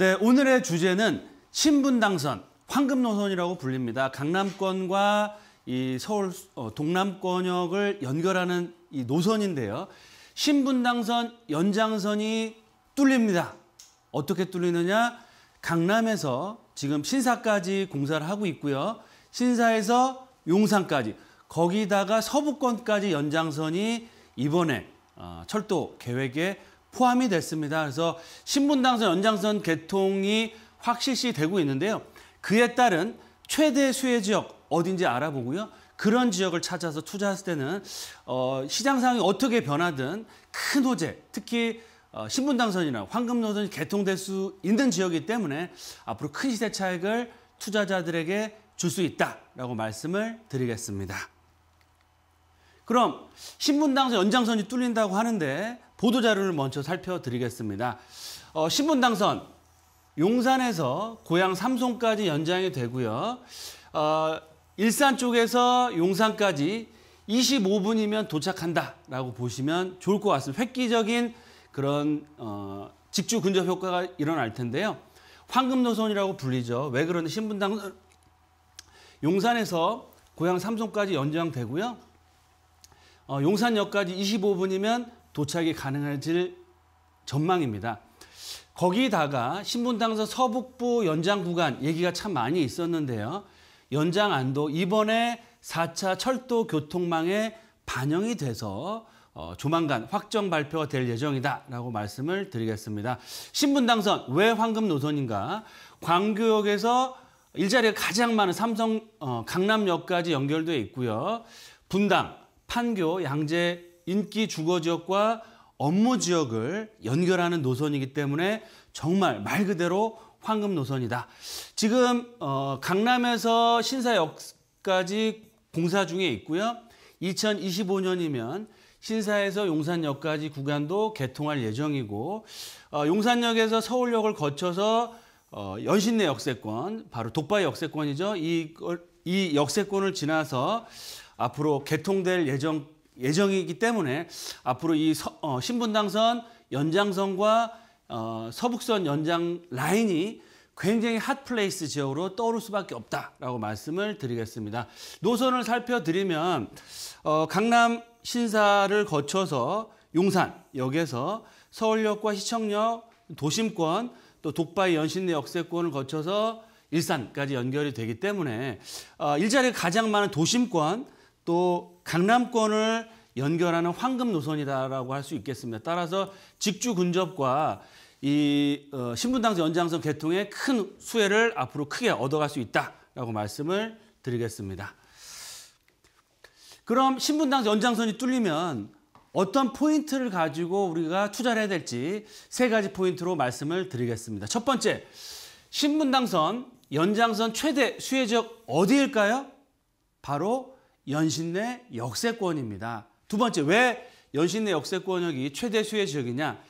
네, 오늘의 주제는 신분 당선, 황금 노선이라고 불립니다. 강남권과 이 서울 어, 동남권역을 연결하는 이 노선인데요. 신분 당선 연장선이 뚫립니다. 어떻게 뚫리느냐? 강남에서 지금 신사까지 공사를 하고 있고요. 신사에서 용산까지 거기다가 서부권까지 연장선이 이번에 어, 철도 계획에 포함이 됐습니다. 그래서 신분당선 연장선 개통이 확실시 되고 있는데요. 그에 따른 최대 수혜 지역 어딘지 알아보고요. 그런 지역을 찾아서 투자했을 때는 어, 시장 상황이 어떻게 변하든 큰 호재, 특히 어, 신분당선이나 황금노선이 개통될 수 있는 지역이기 때문에 앞으로 큰 시세 차익을 투자자들에게 줄 수 있다라고 말씀을 드리겠습니다. 그럼 신분당선 연장선이 뚫린다고 하는데 보도자료를 먼저 살펴드리겠습니다. 어, 신분 당선, 용산에서 고향 삼송까지 연장이 되고요. 어, 일산 쪽에서 용산까지 25분이면 도착한다라고 보시면 좋을 것 같습니다. 획기적인 그런 어, 직주 근접 효과가 일어날 텐데요. 황금 노선이라고 불리죠. 왜 그러냐? 신분당 선 용산에서 고향 삼송까지 연장되고요. 어, 용산역까지 25분이면 도착이 가능해질 전망입니다. 거기다가 신분당선 서북부 연장 구간 얘기가 참 많이 있었는데요. 연장 안도 이번에 4차 철도 교통망에 반영이 돼서 어, 조만간 확정 발표가 될 예정이다라고 말씀을 드리겠습니다. 신분당선 왜 황금 노선인가? 광교역에서 일자리가 가장 많은 삼성 어, 강남역까지 연결돼 있고요. 분당, 판교, 양재 인기 주거 지역과 업무 지역을 연결하는 노선이기 때문에 정말 말 그대로 황금 노선이다. 지금 어, 강남에서 신사역까지 공사 중에 있고요. 2025년이면 신사에서 용산역까지 구간도 개통할 예정이고 어, 용산역에서 서울역을 거쳐서 어, 연신내 역세권, 바로 독바의 역세권이죠. 이, 이 역세권을 지나서 앞으로 개통될 예정 예정이기 때문에 앞으로 이 서, 어, 신분당선 연장선과 어, 서북선 연장 라인이 굉장히 핫플레이스 지역으로 떠오를 수밖에 없다라고 말씀을 드리겠습니다. 노선을 살펴드리면 어, 강남 신사를 거쳐서 용산역에서 서울역과 시청역, 도심권, 또 독바이 연신내 역세권을 거쳐서 일산까지 연결이 되기 때문에 어, 일자리가 가장 많은 도심권, 또 강남권을 연결하는 황금 노선이다라고 할 수 있겠습니다. 따라서 직주 근접과 이 어, 신분당선 연장선 개통의 큰 수혜를 앞으로 크게 얻어갈 수 있다라고 말씀을 드리겠습니다. 그럼 신분당선 연장선이 뚫리면 어떤 포인트를 가지고 우리가 투자를 해야 될지 세 가지 포인트로 말씀을 드리겠습니다. 첫 번째, 신분당선 연장선 최대 수혜 지역 어디일까요? 바로 연신내 역세권입니다. 두 번째, 왜 연신내 역세권역이 최대 수혜 지역이냐?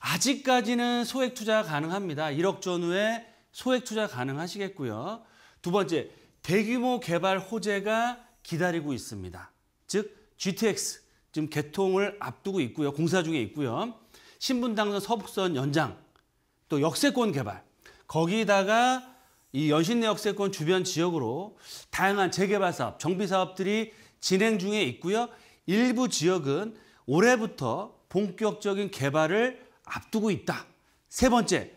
아직까지는 소액 투자 가능합니다. 1억 전후에 소액 투자 가능하시겠고요. 두 번째, 대규모 개발 호재가 기다리고 있습니다. 즉, GTX, 지금 개통을 앞두고 있고요. 공사 중에 있고요. 신분당선 서북선 연장, 또 역세권 개발, 거기다가 이 연신내역세권 주변 지역으로 다양한 재개발 사업, 정비 사업들이 진행 중에 있고요. 일부 지역은 올해부터 본격적인 개발을 앞두고 있다. 세 번째,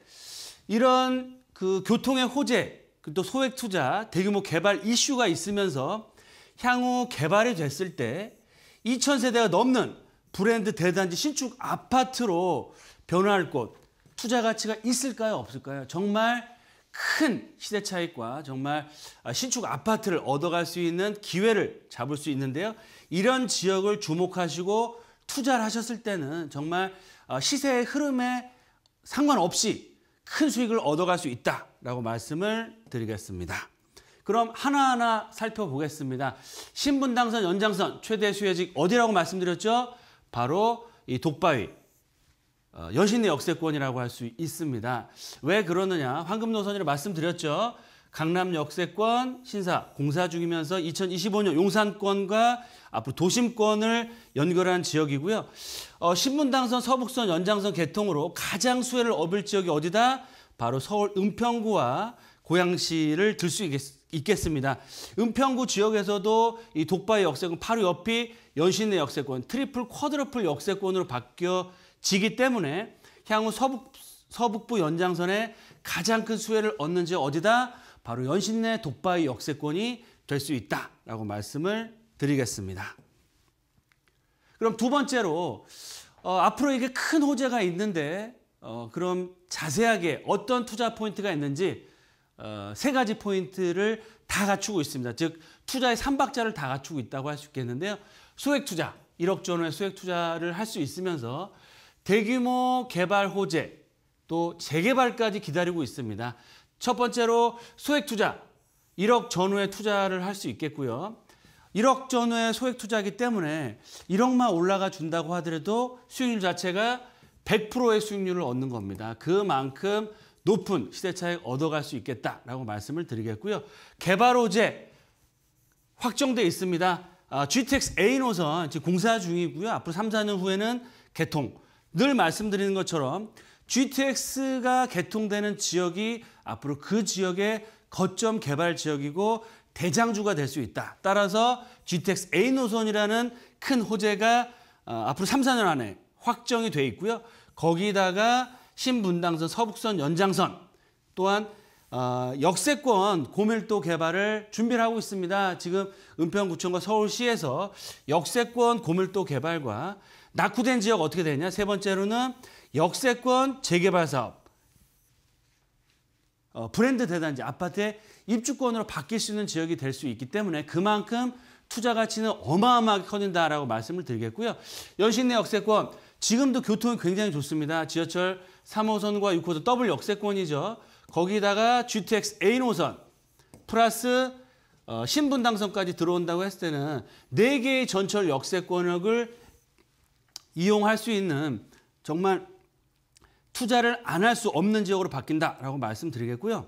이런 그 교통의 호재, 또 소액 투자, 대규모 개발 이슈가 있으면서 향후 개발이 됐을 때 2000세대가 넘는 브랜드 대단지 신축 아파트로 변화할 곳, 투자 가치가 있을까요? 없을까요? 정말 큰 시대 차익과 정말 아, 신축 아파트를 얻어갈 수 있는 기회를 잡을 수 있는데요. 이런 지역을 주목하시고 투자를 하셨을 때는 정말 아, 시세의 흐름에 상관없이 큰 수익을 얻어갈 수 있다라고 말씀을 드리겠습니다. 그럼 하나하나 살펴보겠습니다. 신분 당선 연장선 최대 수혜직 어디라고 말씀드렸죠? 바로 이 독바위 어, 여신의 역세권이라고 할 수 있습니다. 왜 그러느냐? 황금노선이라 말씀드렸죠. 강남 역세권 신사 공사 중이면서 2025년 용산권과 앞으로 도심권을 연결한 지역이고요. 어, 신분당선, 서북선, 연장선 개통으로 가장 수혜를 얻을 지역이 어디다? 바로 서울 은평구와 고양시를 들 수 있겠습니다. 은평구 지역에서도 이 독바의 역세권 바로 옆이 연신내 역세권, 트리플 쿼드러플 역세권으로 바뀌어 지기 때문에 향후 서북, 서북부 연장선에 가장 큰 수혜를 얻는 지 어디다? 바로 연신내 독바위 역세권이 될 수 있다라고 말씀을 드리겠습니다. 그럼 두 번째로 어, 앞으로 이게 큰 호재가 있는데 어, 그럼 자세하게 어떤 투자 포인트가 있는지 어, 세 가지 포인트를 다 갖추고 있습니다. 즉 투자의 3박자를다 갖추고 있다고 할 수 있겠는데요. 소액 투자, 1억 전후의 소액 투자를 할 수 있으면서 대규모 개발 호재, 또 재개발까지 기다리고 있습니다. 첫 번째로 소액 투자, 1억 전후에 투자를 할 수 있겠고요. 1억 전후에 소액 투자이기 때문에 1억만 올라가 준다고 하더라도 수익률 자체가 100%의 수익률을 얻는 겁니다. 그만큼 높은 시대차익 얻어갈 수 있겠다라고 말씀을 드리겠고요. 개발 호재 확정돼 있습니다. 아, GTX A 노선 지금 공사 중이고요. 앞으로 3, 4년 후에는 개통, 늘 말씀드리는 것처럼 GTX가 개통되는 지역이 앞으로 그 지역의 거점 개발 지역이고 대장주가 될 수 있다. 따라서 GTX A 노선이라는 큰 호재가 어, 앞으로 3, 4년 안에 확정이 돼 있고요. 거기다가 신분당선, 서북선, 연장선 또한 어, 역세권 고밀도 개발을 준비를 하고 있습니다. 지금 은평구청과 서울시에서 역세권 고밀도 개발과 낙후된 지역 어떻게 되냐? 세 번째로는 역세권 재개발 사업. 어, 브랜드 대단지 아파트의 입주권으로 바뀔 수 있는 지역이 될 수 있기 때문에 그만큼 투자 가치는 어마어마하게 커진다라고 말씀을 드리겠고요. 연신내 역세권 지금도 교통이 굉장히 좋습니다. 지하철 3호선과 6호선 더블 역세권이죠. 거기다가 GTX A 노선 플러스 어, 신분당선까지 들어온다고 했을 때는 4개의 전철 역세권역을 이용할 수 있는 정말 투자를 안 할 수 없는 지역으로 바뀐다라고 말씀드리겠고요.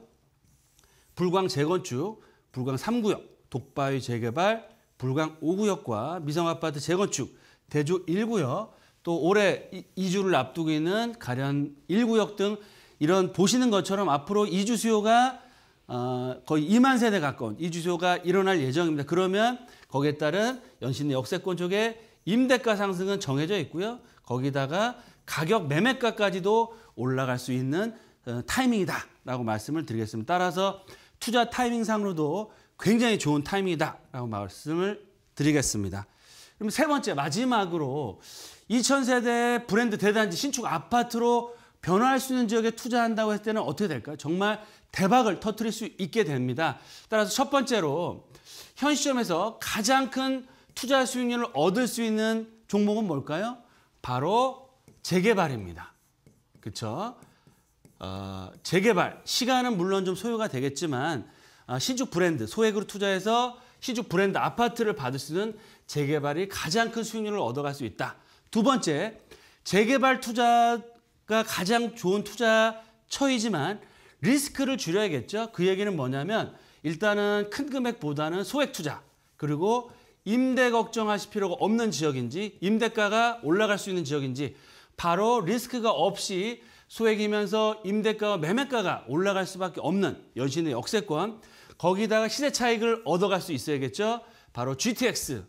불광 재건축, 불광 3구역, 독바위 재개발, 불광 5구역과 미성아파트 재건축, 대주 1구역, 또 올해 이주를 앞두고 있는 가련 1구역 등 이런 보시는 것처럼 앞으로 이주 수요가 어, 거의 2만 세대 가까운 이주 수요가 일어날 예정입니다. 그러면 거기에 따른 연신내 역세권 쪽에 임대가 상승은 정해져 있고요. 거기다가 가격 매매가까지도 올라갈 수 있는 어, 타이밍이다라고 말씀을 드리겠습니다. 따라서 투자 타이밍상으로도 굉장히 좋은 타이밍이다라고 말씀을 드리겠습니다. 그럼 세 번째 마지막으로 2000세대 브랜드 대단지 신축 아파트로 변화할 수 있는 지역에 투자한다고 했을 때는 어떻게 될까요? 정말 대박을 터트릴 수 있게 됩니다. 따라서 첫 번째로 현 시점에서 가장 큰 투자 수익률을 얻을 수 있는 종목은 뭘까요? 바로 재개발입니다. 그렇죠? 어, 재개발, 시간은 물론 좀 소요가 되겠지만 아, 신축 브랜드, 소액으로 투자해서 신축 브랜드 아파트를 받을 수 있는 재개발이 가장 큰 수익률을 얻어갈 수 있다. 두 번째, 재개발 투자가 가장 좋은 투자처이지만 리스크를 줄여야겠죠. 그 얘기는 뭐냐면 일단은 큰 금액보다는 소액 투자 그리고 임대 걱정하실 필요가 없는 지역인지 임대가가 올라갈 수 있는 지역인지 바로 리스크가 없이 소액이면서 임대가와 매매가가 올라갈 수밖에 없는 연신의 역세권 거기다가 시세 차익을 얻어갈 수 있어야겠죠. 바로 GTX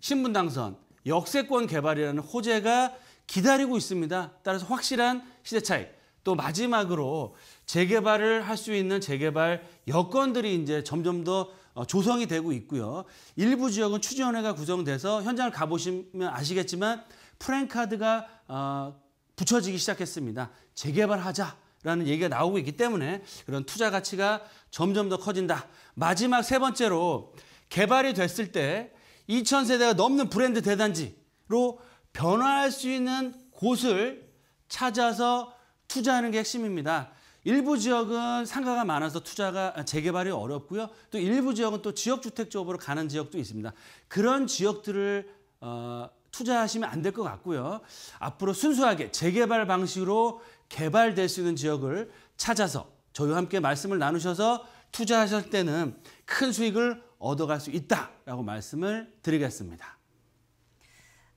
신분당선 역세권 개발이라는 호재가 기다리고 있습니다. 따라서 확실한 시세 차익 또 마지막으로 재개발을 할 수 있는 재개발 여건들이 이제 점점 더 어, 조성이 되고 있고요. 일부 지역은 추진위원회가 구성돼서 현장을 가보시면 아시겠지만 프랭카드가 어, 붙여지기 시작했습니다. 재개발하자. 라는 얘기가 나오고 있기 때문에 그런 투자 가치가 점점 더 커진다. 마지막 세 번째로 개발이 됐을 때 2000세대가 넘는 브랜드 대단지로 변화할 수 있는 곳을 찾아서 투자하는 게 핵심입니다. 일부 지역은 상가가 많아서 투자가 아, 재개발이 어렵고요. 또 일부 지역은 또 지역주택 쪽으로 가는 지역도 있습니다. 그런 지역들을 어, 투자하시면 안 될 것 같고요. 앞으로 순수하게 재개발 방식으로 개발될 수 있는 지역을 찾아서 저희와 함께 말씀을 나누셔서 투자하실 때는 큰 수익을 얻어갈 수 있다라고 말씀을 드리겠습니다.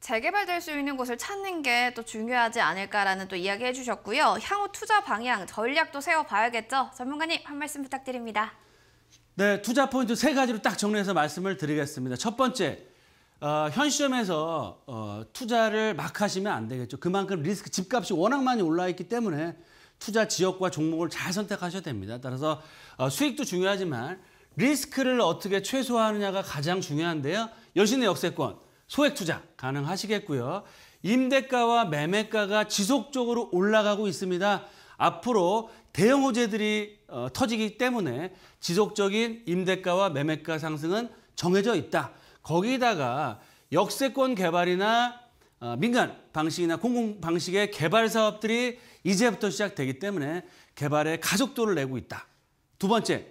재개발될 수 있는 곳을 찾는 게 또 중요하지 않을까라는 또 이야기 해주셨고요. 향후 투자 방향, 전략도 세워봐야겠죠. 전문가님 한 말씀 부탁드립니다. 네, 투자 포인트 세 가지로 딱 정리해서 말씀을 드리겠습니다. 첫 번째, 어, 현 시점에서 어, 투자를 막 하시면 안 되겠죠. 그만큼 리스크 집값이 워낙 많이 올라있기 때문에 투자 지역과 종목을 잘 선택하셔야 됩니다. 따라서 어, 수익도 중요하지만 리스크를 어떻게 최소화하느냐가 가장 중요한데요. 여신의 역세권. 소액 투자 가능하시겠고요. 임대가와 매매가가 지속적으로 올라가고 있습니다. 앞으로 대형 호재들이 어, 터지기 때문에 지속적인 임대가와 매매가 상승은 정해져 있다. 거기다가 역세권 개발이나 어, 민간 방식이나 공공 방식의 개발 사업들이 이제부터 시작되기 때문에 개발에 가속도를 내고 있다. 두 번째,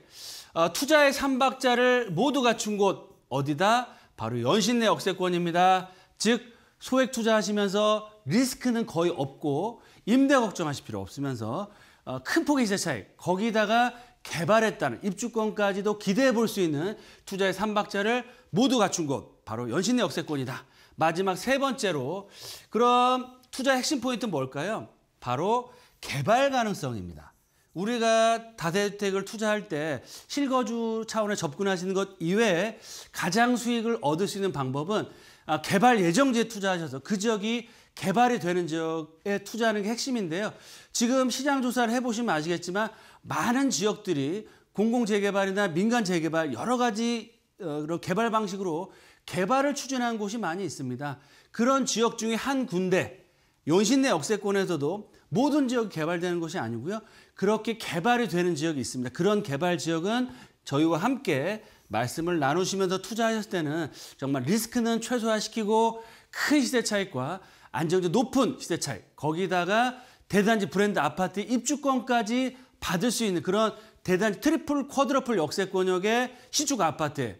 어, 투자의 삼박자를 모두 갖춘 곳 어디다? 바로 연신내 역세권입니다. 즉 소액 투자하시면서 리스크는 거의 없고 임대 걱정하실 필요 없으면서 어, 큰 폭의 시세 차익 거기다가 개발했다는 입주권까지도 기대해 볼 수 있는 투자의 삼박자를 모두 갖춘 곳 바로 연신내 역세권이다. 마지막 세 번째로 그럼 투자 핵심 포인트는 뭘까요? 바로 개발 가능성입니다. 우리가 다주택을 투자할 때 실거주 차원에 접근하시는 것 이외에 가장 수익을 얻을 수 있는 방법은 아, 개발 예정지에 투자하셔서 그 지역이 개발이 되는 지역에 투자하는 게 핵심인데요. 지금 시장 조사를 해보시면 아시겠지만 많은 지역들이 공공재개발이나 민간재개발 여러 가지 어, 개발 방식으로 개발을 추진한 곳이 많이 있습니다. 그런 지역 중에 한 군데, 연신내 역세권에서도 모든 지역이 개발되는 것이 아니고요. 그렇게 개발이 되는 지역이 있습니다. 그런 개발 지역은 저희와 함께 말씀을 나누시면서 투자하셨을 때는 정말 리스크는 최소화시키고 큰 시세 차익과 안정적 높은 시세 차익 거기다가 대단지 브랜드 아파트 입주권까지 받을 수 있는 그런 대단지 트리플 쿼드러플 역세 권역의 시축 아파트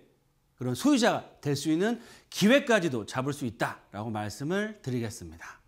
그런 소유자가 될 수 있는 기회까지도 잡을 수 있다라고 말씀을 드리겠습니다.